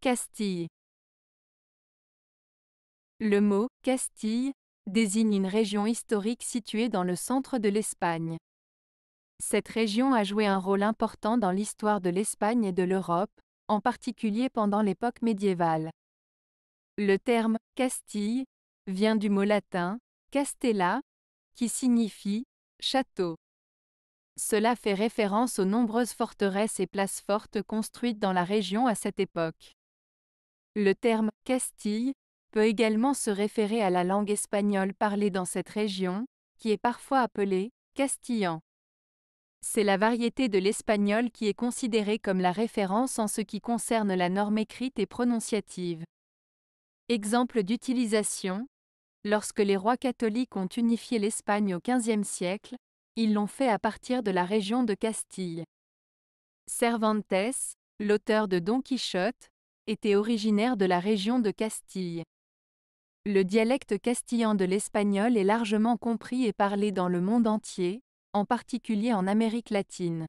Castille. Le mot Castille désigne une région historique située dans le centre de l'Espagne. Cette région a joué un rôle important dans l'histoire de l'Espagne et de l'Europe, en particulier pendant l'époque médiévale. Le terme Castille vient du mot latin castella, qui signifie château. Cela fait référence aux nombreuses forteresses et places fortes construites dans la région à cette époque. Le terme Castille peut également se référer à la langue espagnole parlée dans cette région, qui est parfois appelée castillan. C'est la variété de l'espagnol qui est considérée comme la référence en ce qui concerne la norme écrite et prononciative. Exemple d'utilisation Lorsque les rois catholiques ont unifié l'Espagne au XVe siècle, ils l'ont fait à partir de la région de Castille. Cervantes, l'auteur de Don Quichotte, était originaire de la région de Castille. Le dialecte castillan de l'espagnol est largement compris et parlé dans le monde entier, en particulier en Amérique latine.